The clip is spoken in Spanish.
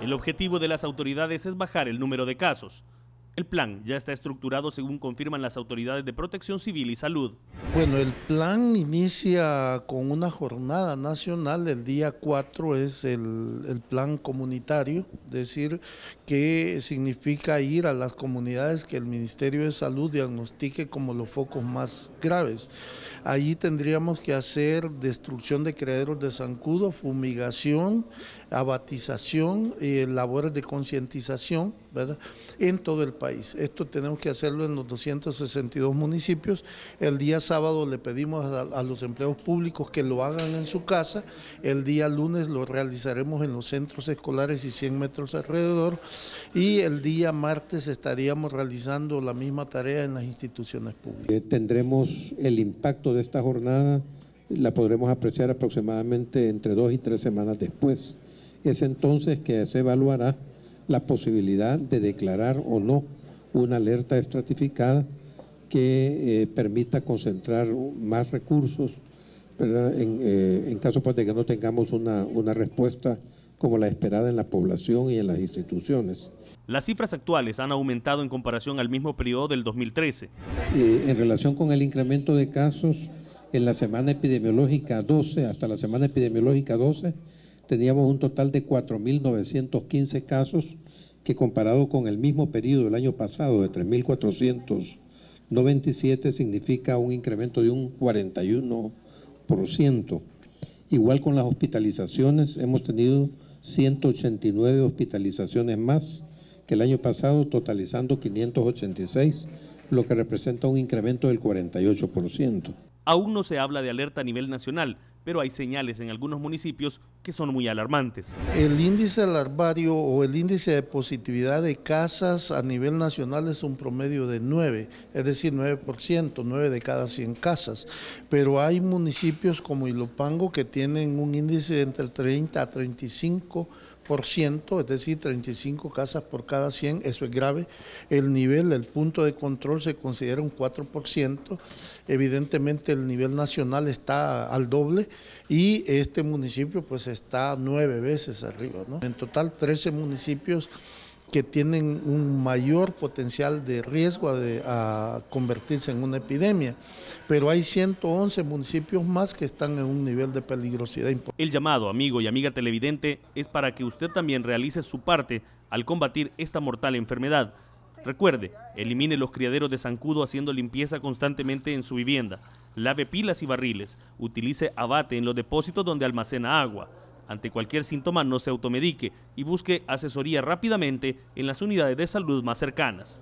El objetivo de las autoridades es bajar el número de casos. El plan ya está estructurado según confirman las autoridades de protección civil y salud. Bueno, el plan inicia con una jornada nacional, el día 4 es el, plan comunitario, decir, que significa ir a las comunidades que el Ministerio de Salud diagnostique como los focos más graves. Allí tendríamos que hacer destrucción de criaderos de zancudo, fumigación, abatización, y eh, labores de concientización, ¿verdad? En todo el país. Esto tenemos que hacerlo en los 262 municipios. El día sábado le pedimos a, los empleados públicos que lo hagan en su casa. El día lunes lo realizaremos en los centros escolares y 100 metros alrededor. Y el día martes estaríamos realizando la misma tarea en las instituciones públicas. Eh, tendremos el impacto de esta jornada, la podremos apreciar aproximadamente entre dos y tres semanas después. Es entonces que se evaluará la posibilidad de declarar o no una alerta estratificada que eh, permita concentrar más recursos eh, en, caso pues, de que no tengamos una, una respuesta como la esperada en la población y en las instituciones. Las cifras actuales han aumentado en comparación al mismo periodo del 2013. en relación con el incremento de casos, en la semana epidemiológica 12, hasta la semana epidemiológica 12, teníamos un total de 4.915 casos, que comparado con el mismo periodo del año pasado de 3.497 significa un incremento de un 41%. Igual con las hospitalizaciones, hemos tenido 189 hospitalizaciones más que el año pasado, totalizando 586, lo que representa un incremento del 48%. Aún no se habla de alerta a nivel nacional, pero hay señales en algunos municipios que son muy alarmantes. El índice alarmario o el índice de positividad de casas a nivel nacional es un promedio de 9, es decir, 9%, 9 de cada 100 casas, pero hay municipios como Ilopango que tienen un índice de entre 30 a 35 es decir, 35 casas por cada 100, eso es grave. El nivel, el punto de control se considera un 4%, evidentemente el nivel nacional está al doble y este municipio pues está nueve veces arriba. ¿no? En total 13 municipios que tienen un mayor potencial de riesgo a, de, convertirse en una epidemia, pero hay 111 municipios más que están en un nivel de peligrosidad importante. El llamado, amigo y amiga televidente, es para que usted también realice su parte al combatir esta mortal enfermedad. Recuerde, elimine los criaderos de zancudo haciendo limpieza constantemente en su vivienda, lave pilas y barriles, utilice abate en los depósitos donde almacena agua, ante cualquier síntoma no se automedique y busque asesoría rápidamente en las unidades de salud más cercanas.